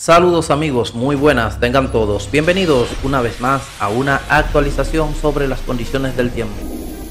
Saludos amigos, muy buenas, tengan todos. Bienvenidos una vez más a una actualización sobre las condiciones del tiempo.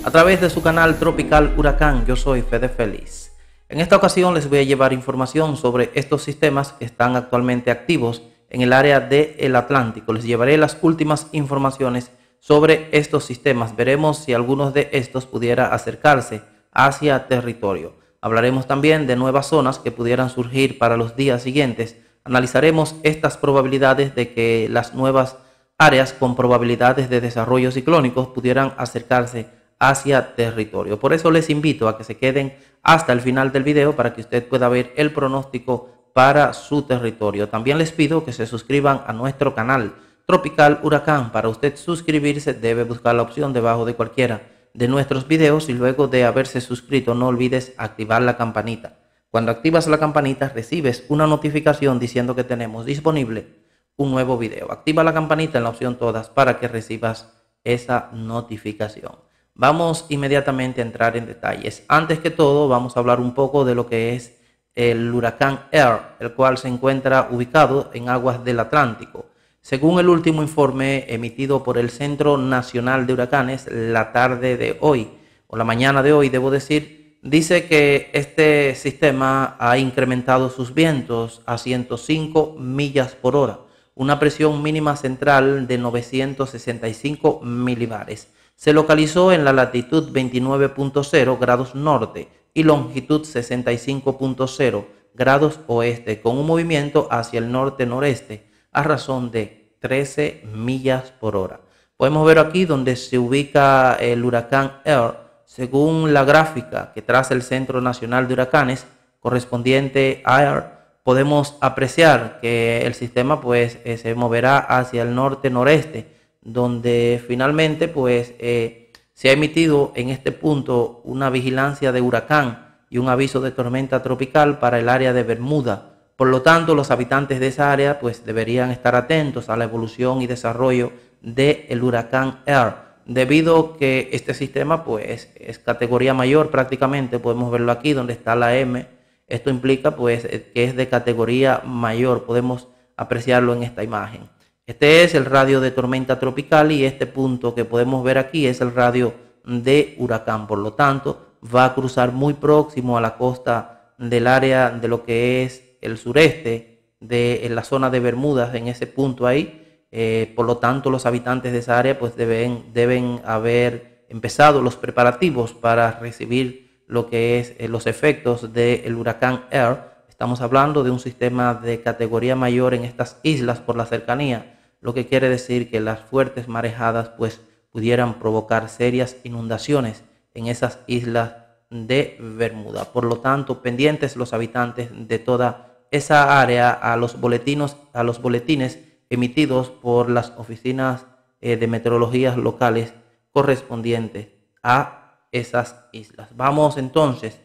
A través de su canal Tropical Huracán, yo soy Fede Feliz. En esta ocasión les voy a llevar información sobre estos sistemas que están actualmente activos en el área del Atlántico. Les llevaré las últimas informaciones sobre estos sistemas. Veremos si algunos de estos pudiera acercarse hacia territorio. Hablaremos también de nuevas zonas que pudieran surgir para los días siguientes analizaremos estas probabilidades de que las nuevas áreas con probabilidades de desarrollo ciclónicos pudieran acercarse hacia territorio. Por eso les invito a que se queden hasta el final del video para que usted pueda ver el pronóstico para su territorio. También les pido que se suscriban a nuestro canal Tropical Huracán. Para usted suscribirse debe buscar la opción debajo de cualquiera de nuestros videos y luego de haberse suscrito no olvides activar la campanita. Cuando activas la campanita recibes una notificación diciendo que tenemos disponible un nuevo video. Activa la campanita en la opción todas para que recibas esa notificación. Vamos inmediatamente a entrar en detalles. Antes que todo vamos a hablar un poco de lo que es el huracán Air, el cual se encuentra ubicado en aguas del Atlántico. Según el último informe emitido por el Centro Nacional de Huracanes la tarde de hoy, o la mañana de hoy, debo decir, dice que este sistema ha incrementado sus vientos a 105 millas por hora, una presión mínima central de 965 milibares. Se localizó en la latitud 29.0 grados norte y longitud 65.0 grados oeste, con un movimiento hacia el norte-noreste a razón de 13 millas por hora. Podemos ver aquí donde se ubica el huracán Earl según la gráfica que traza el Centro Nacional de Huracanes correspondiente a AIR, podemos apreciar que el sistema pues eh, se moverá hacia el norte-noreste, donde finalmente pues eh, se ha emitido en este punto una vigilancia de huracán y un aviso de tormenta tropical para el área de Bermuda. Por lo tanto, los habitantes de esa área pues deberían estar atentos a la evolución y desarrollo del huracán Air debido a que este sistema pues es categoría mayor prácticamente, podemos verlo aquí donde está la M, esto implica pues eh, que es de categoría mayor, podemos apreciarlo en esta imagen. Este es el radio de tormenta tropical y este punto que podemos ver aquí es el radio de huracán, por lo tanto va a cruzar muy próximo a la costa del área de lo que es el sureste de la zona de Bermudas en ese punto ahí eh, por lo tanto, los habitantes de esa área pues, deben, deben haber empezado los preparativos para recibir lo que es eh, los efectos del huracán Air. Estamos hablando de un sistema de categoría mayor en estas islas por la cercanía, lo que quiere decir que las fuertes marejadas pues, pudieran provocar serias inundaciones en esas islas de Bermuda. Por lo tanto, pendientes los habitantes de toda esa área a los, boletinos, a los boletines emitidos por las oficinas eh, de meteorologías locales correspondientes a esas islas. Vamos entonces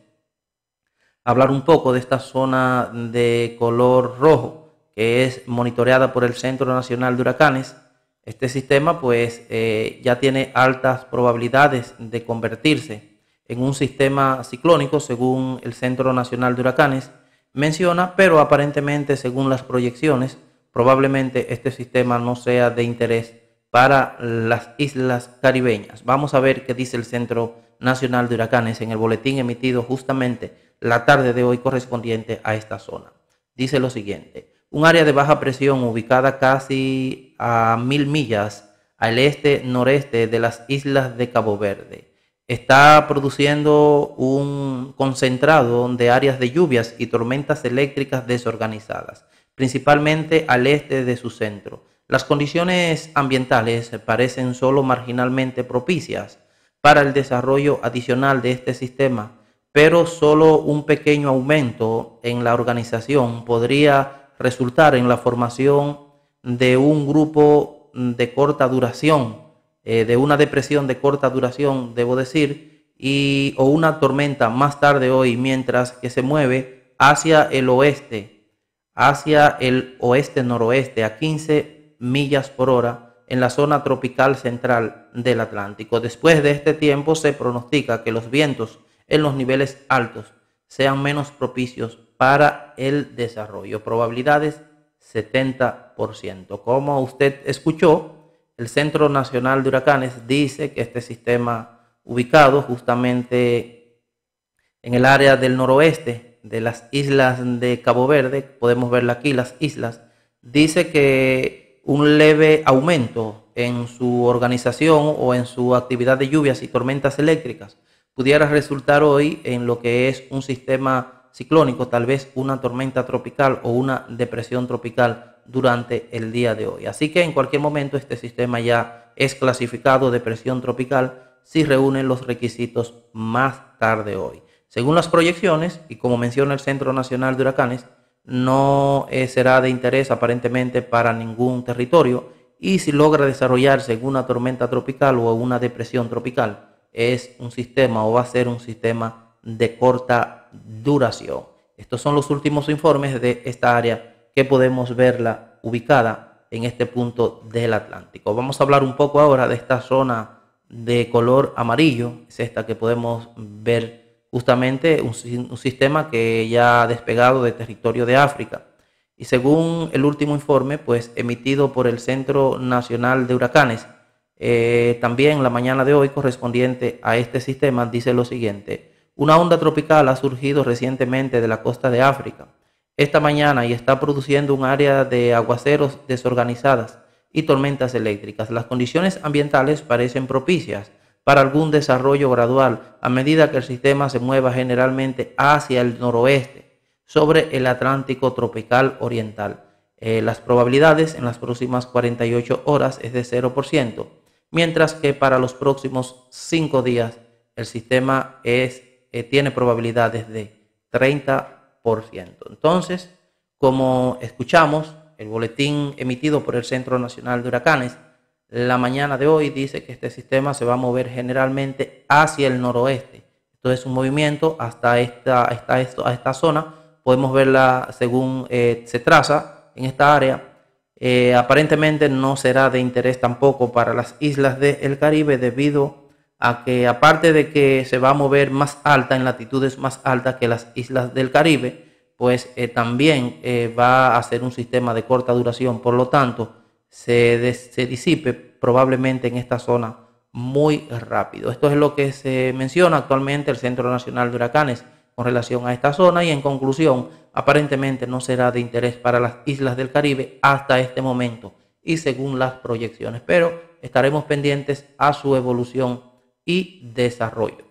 a hablar un poco de esta zona de color rojo que es monitoreada por el Centro Nacional de Huracanes. Este sistema pues eh, ya tiene altas probabilidades de convertirse en un sistema ciclónico según el Centro Nacional de Huracanes menciona, pero aparentemente según las proyecciones probablemente este sistema no sea de interés para las islas caribeñas. Vamos a ver qué dice el Centro Nacional de Huracanes en el boletín emitido justamente la tarde de hoy correspondiente a esta zona. Dice lo siguiente, un área de baja presión ubicada casi a mil millas al este-noreste de las islas de Cabo Verde. Está produciendo un concentrado de áreas de lluvias y tormentas eléctricas desorganizadas principalmente al este de su centro. Las condiciones ambientales parecen solo marginalmente propicias para el desarrollo adicional de este sistema, pero solo un pequeño aumento en la organización podría resultar en la formación de un grupo de corta duración, eh, de una depresión de corta duración, debo decir, y, o una tormenta más tarde hoy, mientras que se mueve hacia el oeste hacia el oeste-noroeste a 15 millas por hora en la zona tropical central del Atlántico. Después de este tiempo se pronostica que los vientos en los niveles altos sean menos propicios para el desarrollo. Probabilidades 70%. Como usted escuchó, el Centro Nacional de Huracanes dice que este sistema ubicado justamente en el área del noroeste de las islas de Cabo Verde, podemos verla aquí, las islas, dice que un leve aumento en su organización o en su actividad de lluvias y tormentas eléctricas pudiera resultar hoy en lo que es un sistema ciclónico, tal vez una tormenta tropical o una depresión tropical durante el día de hoy. Así que en cualquier momento este sistema ya es clasificado depresión tropical si reúne los requisitos más tarde hoy. Según las proyecciones, y como menciona el Centro Nacional de Huracanes, no eh, será de interés aparentemente para ningún territorio y si logra desarrollarse una tormenta tropical o una depresión tropical, es un sistema o va a ser un sistema de corta duración. Estos son los últimos informes de esta área que podemos verla ubicada en este punto del Atlántico. Vamos a hablar un poco ahora de esta zona de color amarillo, es esta que podemos ver justamente un, sistema que ya ha despegado de territorio de África. Y según el último informe, pues emitido por el Centro Nacional de Huracanes, eh, también la mañana de hoy correspondiente a este sistema, dice lo siguiente, una onda tropical ha surgido recientemente de la costa de África esta mañana y está produciendo un área de aguaceros desorganizadas y tormentas eléctricas. Las condiciones ambientales parecen propicias para algún desarrollo gradual a medida que el sistema se mueva generalmente hacia el noroeste sobre el Atlántico tropical oriental. Eh, las probabilidades en las próximas 48 horas es de 0%, mientras que para los próximos 5 días el sistema es, eh, tiene probabilidades de 30%. Entonces, como escuchamos, el boletín emitido por el Centro Nacional de Huracanes la mañana de hoy dice que este sistema se va a mover generalmente hacia el noroeste. Esto es un movimiento hasta esta, esta zona. Podemos verla según eh, se traza en esta área. Eh, aparentemente no será de interés tampoco para las islas del Caribe debido a que aparte de que se va a mover más alta en latitudes más altas que las islas del Caribe, pues eh, también va a ser un sistema de corta duración. Por lo tanto, se, disipe probablemente en esta zona muy rápido. Esto es lo que se menciona actualmente el Centro Nacional de Huracanes con relación a esta zona y en conclusión, aparentemente no será de interés para las islas del Caribe hasta este momento y según las proyecciones, pero estaremos pendientes a su evolución y desarrollo.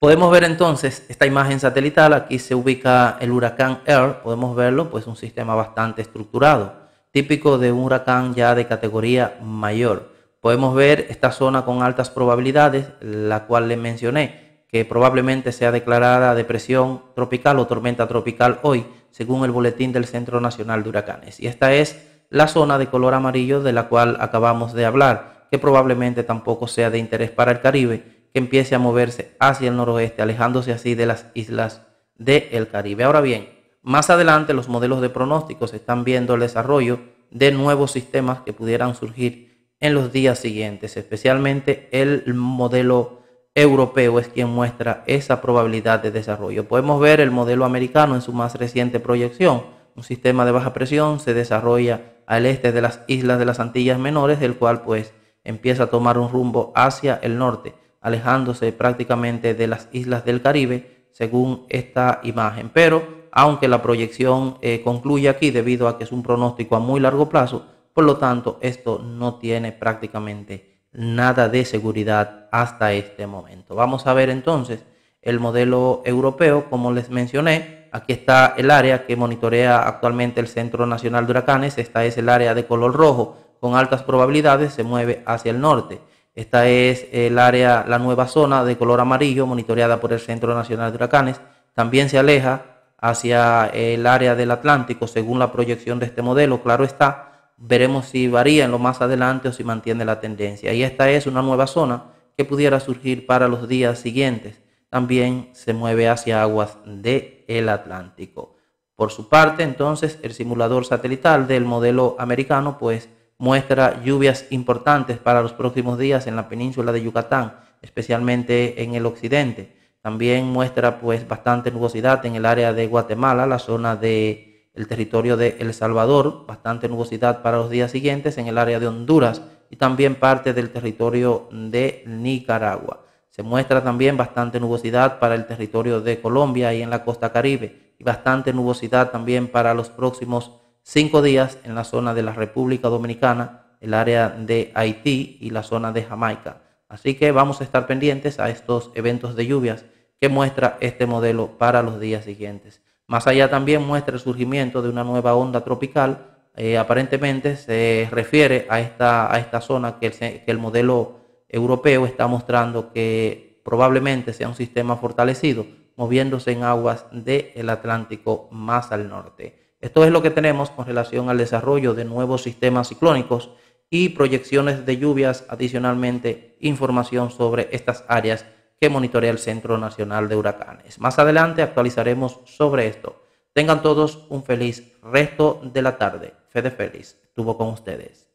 Podemos ver entonces esta imagen satelital, aquí se ubica el huracán Earl, podemos verlo, pues un sistema bastante estructurado típico de un huracán ya de categoría mayor. Podemos ver esta zona con altas probabilidades, la cual le mencioné, que probablemente sea declarada depresión tropical o tormenta tropical hoy, según el boletín del Centro Nacional de Huracanes. Y esta es la zona de color amarillo de la cual acabamos de hablar, que probablemente tampoco sea de interés para el Caribe, que empiece a moverse hacia el noroeste, alejándose así de las islas del Caribe. Ahora bien, más adelante los modelos de pronósticos están viendo el desarrollo de nuevos sistemas que pudieran surgir en los días siguientes. Especialmente el modelo europeo es quien muestra esa probabilidad de desarrollo. Podemos ver el modelo americano en su más reciente proyección. Un sistema de baja presión se desarrolla al este de las islas de las Antillas Menores, del cual pues empieza a tomar un rumbo hacia el norte, alejándose prácticamente de las islas del Caribe, según esta imagen. Pero aunque la proyección eh, concluye aquí debido a que es un pronóstico a muy largo plazo, por lo tanto esto no tiene prácticamente nada de seguridad hasta este momento. Vamos a ver entonces el modelo europeo, como les mencioné, aquí está el área que monitorea actualmente el Centro Nacional de Huracanes, esta es el área de color rojo, con altas probabilidades se mueve hacia el norte. Esta es el área, la nueva zona de color amarillo monitoreada por el Centro Nacional de Huracanes. También se aleja hacia el área del Atlántico, según la proyección de este modelo. Claro está, veremos si varía en lo más adelante o si mantiene la tendencia. Y esta es una nueva zona que pudiera surgir para los días siguientes. También se mueve hacia aguas del el Atlántico. Por su parte, entonces, el simulador satelital del modelo americano, pues, muestra lluvias importantes para los próximos días en la península de Yucatán, especialmente en el occidente también muestra pues bastante nubosidad en el área de Guatemala, la zona del el territorio de El Salvador, bastante nubosidad para los días siguientes en el área de Honduras y también parte del territorio de Nicaragua. Se muestra también bastante nubosidad para el territorio de Colombia y en la costa caribe y bastante nubosidad también para los próximos cinco días en la zona de la República Dominicana, el área de Haití y la zona de Jamaica. Así que vamos a estar pendientes a estos eventos de lluvias que muestra este modelo para los días siguientes. Más allá también muestra el surgimiento de una nueva onda tropical. Eh, aparentemente se refiere a esta, a esta zona que el, que el modelo europeo está mostrando que probablemente sea un sistema fortalecido, moviéndose en aguas del Atlántico más al norte. Esto es lo que tenemos con relación al desarrollo de nuevos sistemas ciclónicos y proyecciones de lluvias, adicionalmente información sobre estas áreas que monitorea el Centro Nacional de Huracanes. Más adelante actualizaremos sobre esto. Tengan todos un feliz resto de la tarde. Fede Félix estuvo con ustedes.